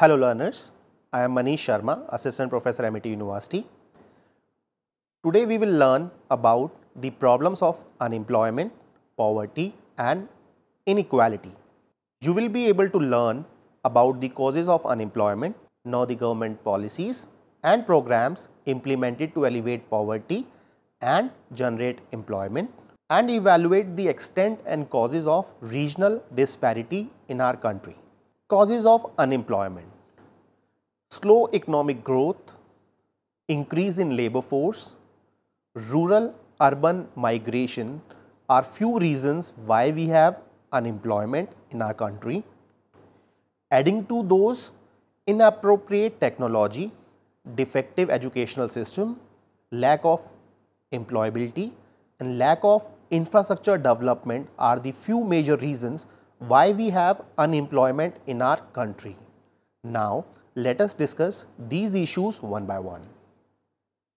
Hello learners, I am Manish Sharma, Assistant Professor MIT University. Today we will learn about the problems of unemployment, poverty and inequality. You will be able to learn about the causes of unemployment, know the government policies and programs implemented to alleviate poverty and generate employment and evaluate the extent and causes of regional disparity in our country. Causes of unemployment, slow economic growth, increase in labor force, rural urban migration are few reasons why we have unemployment in our country. Adding to those, inappropriate technology, defective educational system, lack of employability and lack of infrastructure development are the few major reasons why we have unemployment in our country. Now, let us discuss these issues one by one.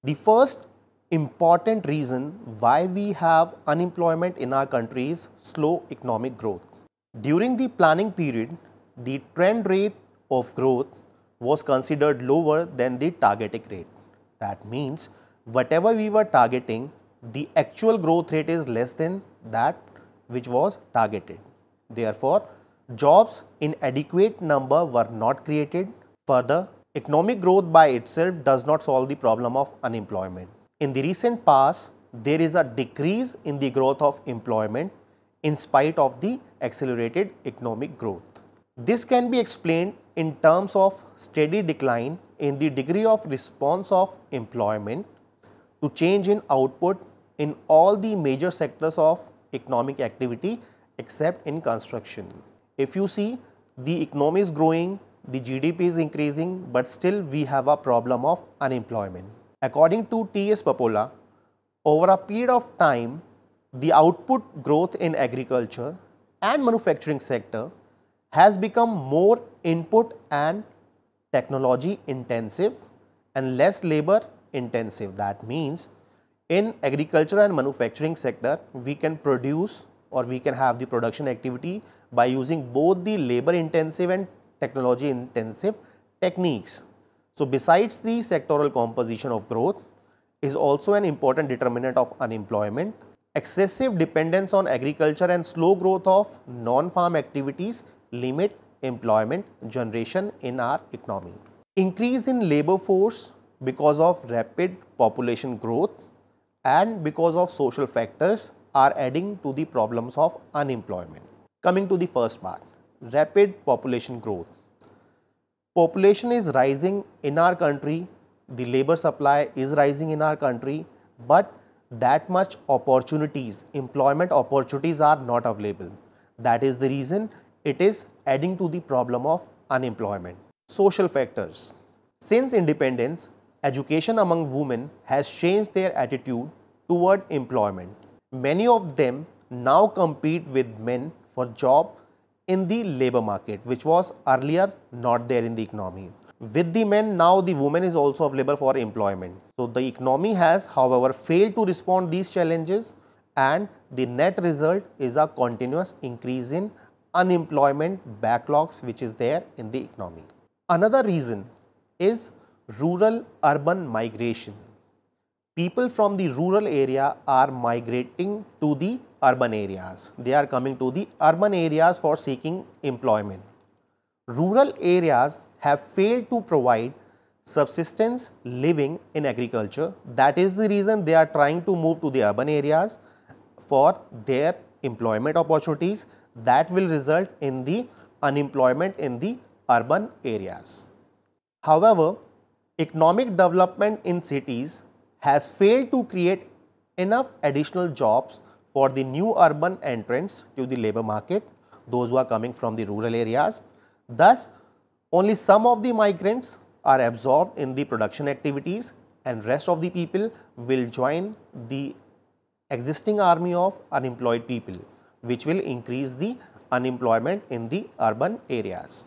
The first important reason why we have unemployment in our country is slow economic growth. During the planning period, the trend rate of growth was considered lower than the targeted rate. That means whatever we were targeting, the actual growth rate is less than that which was targeted. Therefore, jobs in adequate number were not created. Further, economic growth by itself does not solve the problem of unemployment. In the recent past, there is a decrease in the growth of employment in spite of the accelerated economic growth. This can be explained in terms of steady decline in the degree of response of employment to change in output in all the major sectors of economic activity except in construction. If you see, the economy is growing, the GDP is increasing, but still we have a problem of unemployment. According to T.S. Papola, over a period of time, the output growth in agriculture and manufacturing sector has become more input and technology intensive and less labor intensive. That means in agriculture and manufacturing sector, we can produce or we can have the production activity by using both the labor intensive and technology intensive techniques. So, besides the sectoral composition of growth is also an important determinant of unemployment. Excessive dependence on agriculture and slow growth of non-farm activities limit employment generation in our economy. Increase in labor force because of rapid population growth and because of social factors are adding to the problems of unemployment. Coming to the first part, rapid population growth. Population is rising in our country, the labor supply is rising in our country, but that much opportunities, employment opportunities are not available. That is the reason it is adding to the problem of unemployment. Social factors. Since independence, education among women has changed their attitude toward employment. Many of them now compete with men for job in the labor market, which was earlier not there in the economy. With the men, now the woman is also available for employment. So the economy has, however, failed to respond these challenges and the net result is a continuous increase in unemployment backlogs which is there in the economy. Another reason is rural urban migration people from the rural area are migrating to the urban areas. They are coming to the urban areas for seeking employment. Rural areas have failed to provide subsistence living in agriculture. That is the reason they are trying to move to the urban areas for their employment opportunities that will result in the unemployment in the urban areas. However, economic development in cities has failed to create enough additional jobs for the new urban entrants to the labor market, those who are coming from the rural areas. Thus, only some of the migrants are absorbed in the production activities and rest of the people will join the existing army of unemployed people which will increase the unemployment in the urban areas.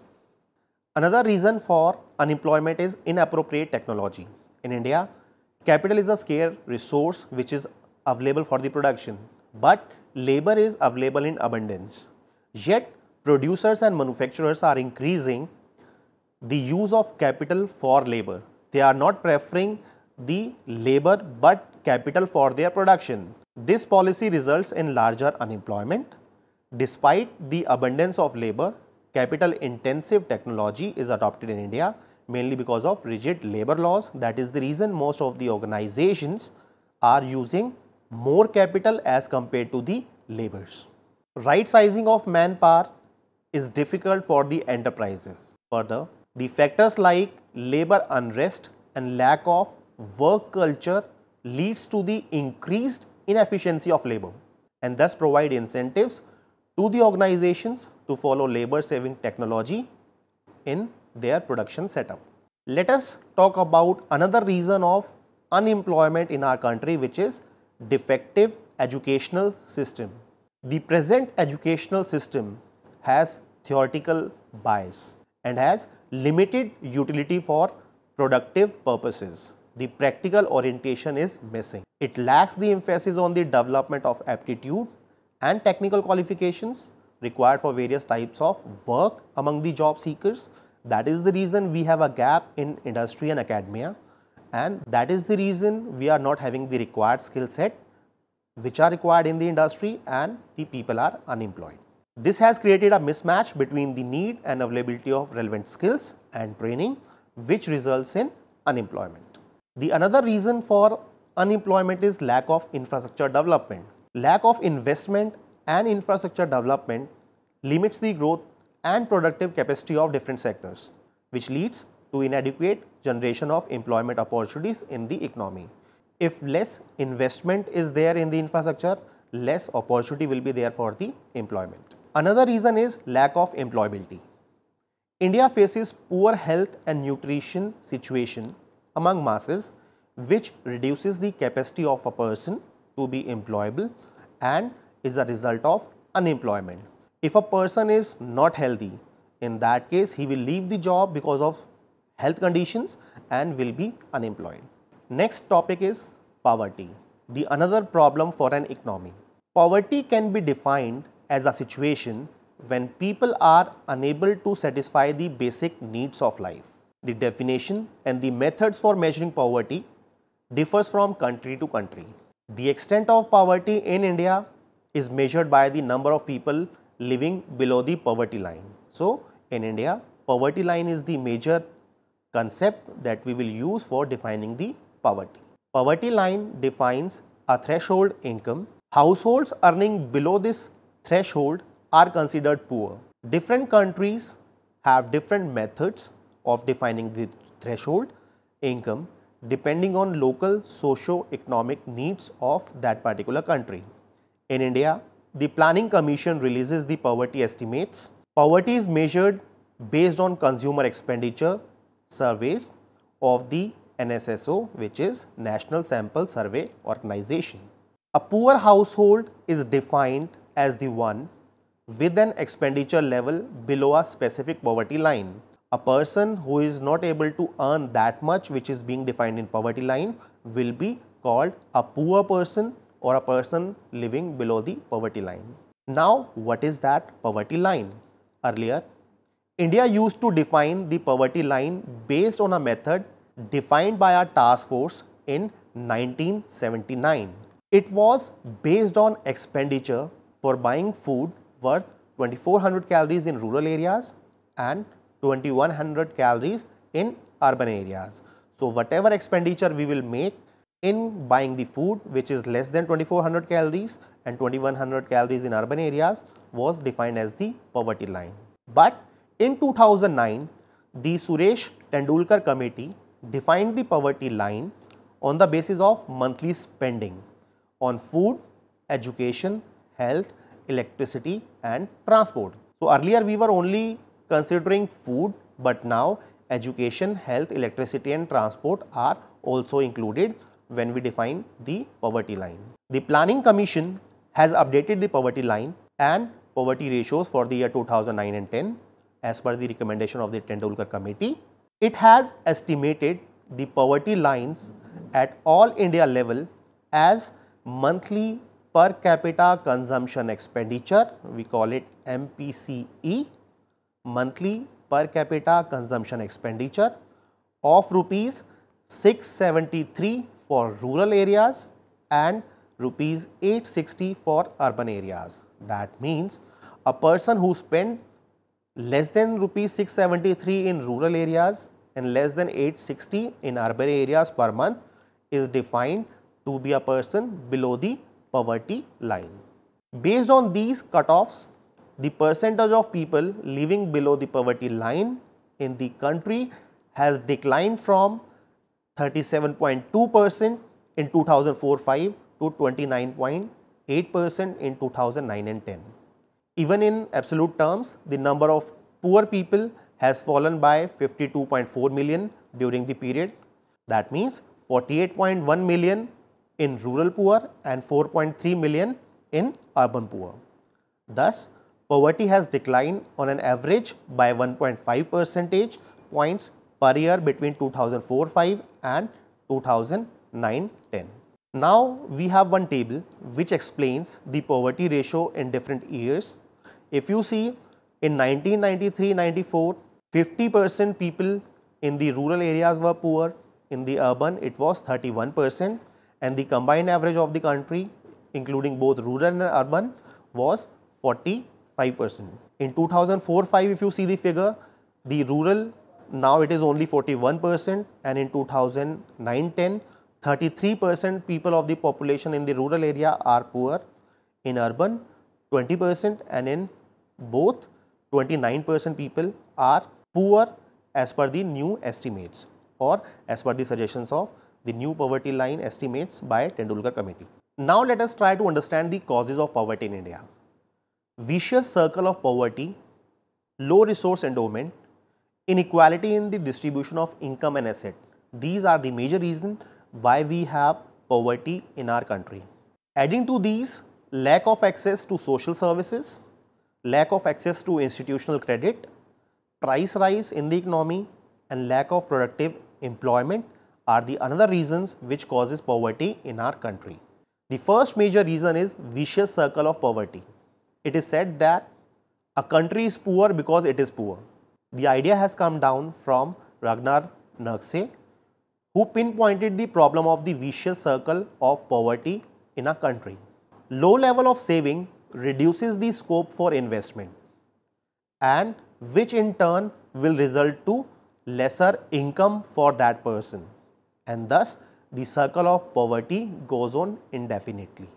Another reason for unemployment is inappropriate technology. In India, Capital is a scarce resource which is available for the production, but labor is available in abundance. Yet, producers and manufacturers are increasing the use of capital for labor. They are not preferring the labor but capital for their production. This policy results in larger unemployment. Despite the abundance of labor, capital intensive technology is adopted in India mainly because of rigid labor laws. That is the reason most of the organizations are using more capital as compared to the labors. Right sizing of manpower is difficult for the enterprises. Further, the factors like labor unrest and lack of work culture leads to the increased inefficiency of labor and thus provide incentives to the organizations to follow labor saving technology in their production setup. Let us talk about another reason of unemployment in our country which is defective educational system. The present educational system has theoretical bias and has limited utility for productive purposes. The practical orientation is missing. It lacks the emphasis on the development of aptitude and technical qualifications required for various types of work among the job seekers that is the reason we have a gap in industry and academia and that is the reason we are not having the required skill set which are required in the industry and the people are unemployed. This has created a mismatch between the need and availability of relevant skills and training which results in unemployment. The another reason for unemployment is lack of infrastructure development. Lack of investment and infrastructure development limits the growth and productive capacity of different sectors, which leads to inadequate generation of employment opportunities in the economy. If less investment is there in the infrastructure, less opportunity will be there for the employment. Another reason is lack of employability. India faces poor health and nutrition situation among masses which reduces the capacity of a person to be employable and is a result of unemployment. If a person is not healthy, in that case, he will leave the job because of health conditions and will be unemployed. Next topic is poverty, the another problem for an economy. Poverty can be defined as a situation when people are unable to satisfy the basic needs of life. The definition and the methods for measuring poverty differs from country to country. The extent of poverty in India is measured by the number of people living below the poverty line. So, in India, poverty line is the major concept that we will use for defining the poverty. Poverty line defines a threshold income. Households earning below this threshold are considered poor. Different countries have different methods of defining the threshold income depending on local socio-economic needs of that particular country. In India, the Planning Commission releases the poverty estimates. Poverty is measured based on consumer expenditure surveys of the NSSO which is National Sample Survey Organization. A poor household is defined as the one with an expenditure level below a specific poverty line. A person who is not able to earn that much which is being defined in poverty line will be called a poor person or a person living below the poverty line. Now, what is that poverty line? Earlier, India used to define the poverty line based on a method defined by a task force in 1979. It was based on expenditure for buying food worth 2400 calories in rural areas and 2100 calories in urban areas. So whatever expenditure we will make in buying the food which is less than 2400 calories and 2100 calories in urban areas was defined as the poverty line. But in 2009, the Suresh Tendulkar committee defined the poverty line on the basis of monthly spending on food, education, health, electricity and transport. So earlier we were only considering food but now education, health, electricity and transport are also included when we define the poverty line. The Planning Commission has updated the poverty line and poverty ratios for the year 2009 and 10 as per the recommendation of the Tendulkar Committee. It has estimated the poverty lines at all India level as monthly per capita consumption expenditure, we call it MPCE, monthly per capita consumption expenditure of rupees 673 for rural areas and rupees 860 for urban areas. That means a person who spent less than rupees 673 in rural areas and less than 860 in urban areas per month is defined to be a person below the poverty line. Based on these cutoffs, the percentage of people living below the poverty line in the country has declined from 37.2% in 2004-5 to 29.8% in 2009 and 10. Even in absolute terms, the number of poor people has fallen by 52.4 million during the period. That means 48.1 million in rural poor and 4.3 million in urban poor. Thus, poverty has declined on an average by 1.5 percentage points per year between 2004-5 and 2009-10. Now we have one table which explains the poverty ratio in different years. If you see in 1993-94, 50% people in the rural areas were poor, in the urban it was 31% and the combined average of the country including both rural and urban was 45%. In 2004-5 if you see the figure, the rural now it is only 41% and in 2009-10, 33% people of the population in the rural area are poor, in urban 20% and in both 29% people are poor as per the new estimates or as per the suggestions of the new poverty line estimates by Tendulkar committee. Now let us try to understand the causes of poverty in India. Vicious circle of poverty, low resource endowment, Inequality in the distribution of income and asset. These are the major reason why we have poverty in our country. Adding to these, lack of access to social services, lack of access to institutional credit, price rise in the economy and lack of productive employment are the another reasons which causes poverty in our country. The first major reason is vicious circle of poverty. It is said that a country is poor because it is poor. The idea has come down from Ragnar Nergse who pinpointed the problem of the vicious circle of poverty in a country. Low level of saving reduces the scope for investment and which in turn will result to lesser income for that person and thus the circle of poverty goes on indefinitely.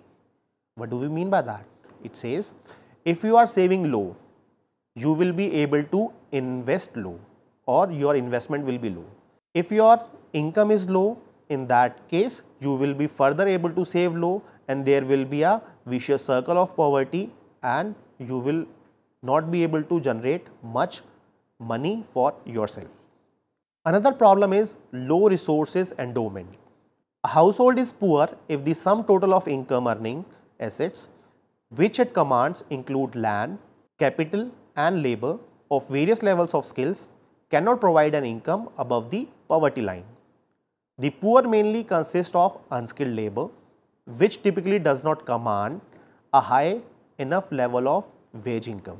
What do we mean by that? It says if you are saving low you will be able to invest low or your investment will be low. If your income is low, in that case, you will be further able to save low and there will be a vicious circle of poverty and you will not be able to generate much money for yourself. Another problem is low resources endowment. A household is poor if the sum total of income earning assets which it commands include land, capital and labor of various levels of skills cannot provide an income above the poverty line. The poor mainly consist of unskilled labor, which typically does not command a high enough level of wage income.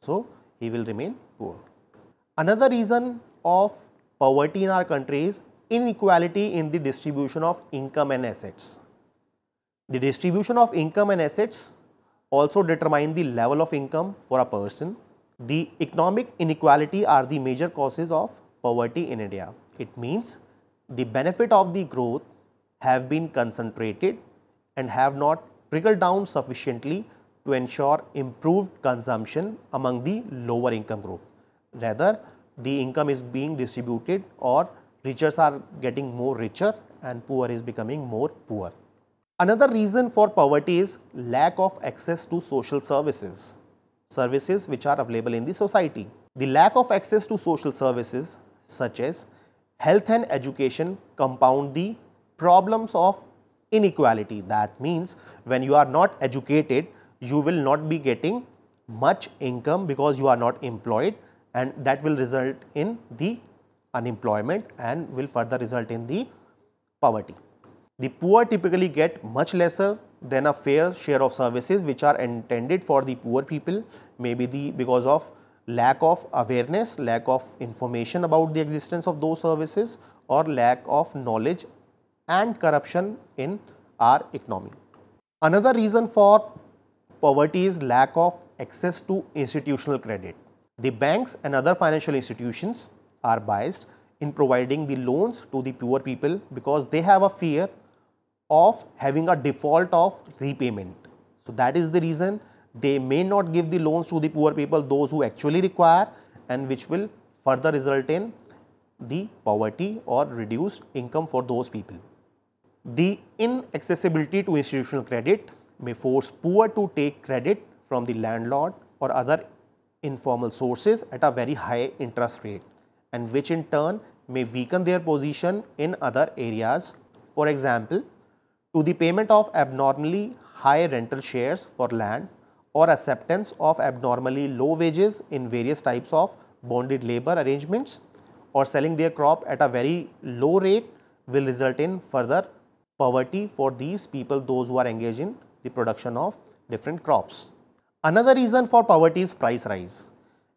So, he will remain poor. Another reason of poverty in our country is inequality in the distribution of income and assets. The distribution of income and assets also determine the level of income for a person the economic inequality are the major causes of poverty in India. It means the benefit of the growth have been concentrated and have not trickled down sufficiently to ensure improved consumption among the lower income group. Rather, the income is being distributed or richers are getting more richer and poor is becoming more poor. Another reason for poverty is lack of access to social services services which are available in the society. The lack of access to social services such as health and education compound the problems of inequality. That means when you are not educated, you will not be getting much income because you are not employed and that will result in the unemployment and will further result in the poverty. The poor typically get much lesser then a fair share of services which are intended for the poor people, maybe the because of lack of awareness, lack of information about the existence of those services or lack of knowledge and corruption in our economy. Another reason for poverty is lack of access to institutional credit. The banks and other financial institutions are biased in providing the loans to the poor people because they have a fear of having a default of repayment. So that is the reason they may not give the loans to the poor people, those who actually require and which will further result in the poverty or reduced income for those people. The inaccessibility to institutional credit may force poor to take credit from the landlord or other informal sources at a very high interest rate and which in turn may weaken their position in other areas. For example, to the payment of abnormally high rental shares for land or acceptance of abnormally low wages in various types of bonded labor arrangements or selling their crop at a very low rate will result in further poverty for these people those who are engaged in the production of different crops. Another reason for poverty is price rise.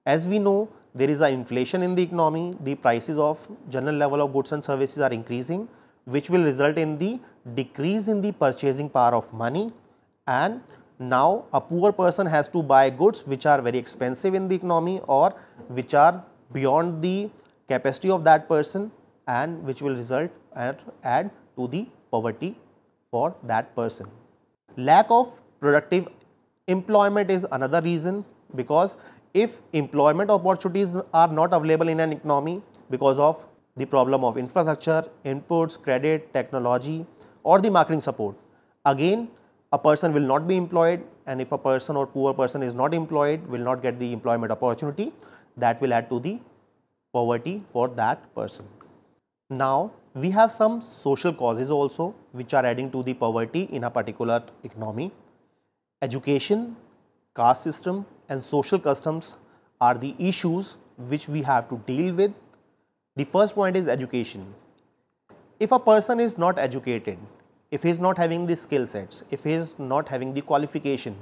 As we know there is an inflation in the economy, the prices of general level of goods and services are increasing which will result in the decrease in the purchasing power of money and now a poor person has to buy goods which are very expensive in the economy or which are beyond the capacity of that person and which will result and add to the poverty for that person. Lack of productive employment is another reason because if employment opportunities are not available in an economy because of the problem of infrastructure, inputs, credit, technology or the marketing support. Again, a person will not be employed and if a person or poor person is not employed will not get the employment opportunity that will add to the poverty for that person. Now we have some social causes also which are adding to the poverty in a particular economy. Education, caste system and social customs are the issues which we have to deal with the first point is education. If a person is not educated, if he is not having the skill sets, if he is not having the qualification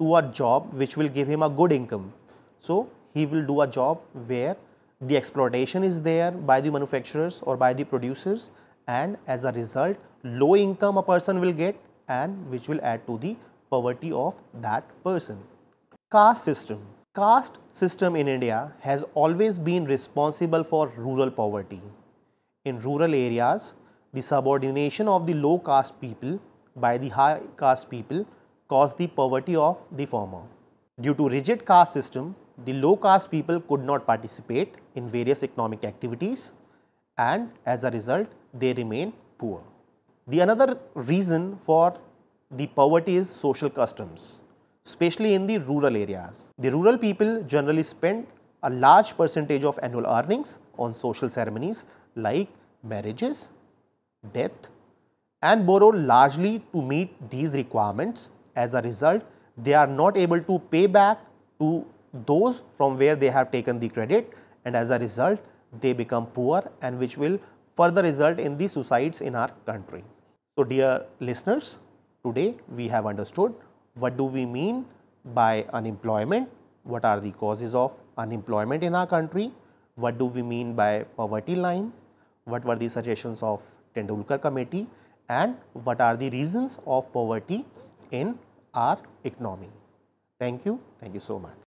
to a job which will give him a good income, so he will do a job where the exploitation is there by the manufacturers or by the producers and as a result low income a person will get and which will add to the poverty of that person. Caste system. Caste system in India has always been responsible for rural poverty. In rural areas, the subordination of the low caste people by the high caste people caused the poverty of the former. Due to rigid caste system, the low caste people could not participate in various economic activities and as a result, they remain poor. The another reason for the poverty is social customs especially in the rural areas. The rural people generally spend a large percentage of annual earnings on social ceremonies like marriages, death and borrow largely to meet these requirements. As a result, they are not able to pay back to those from where they have taken the credit and as a result they become poor and which will further result in the suicides in our country. So dear listeners, today we have understood what do we mean by unemployment? What are the causes of unemployment in our country? What do we mean by poverty line? What were the suggestions of Tendulkar committee? And what are the reasons of poverty in our economy? Thank you. Thank you so much.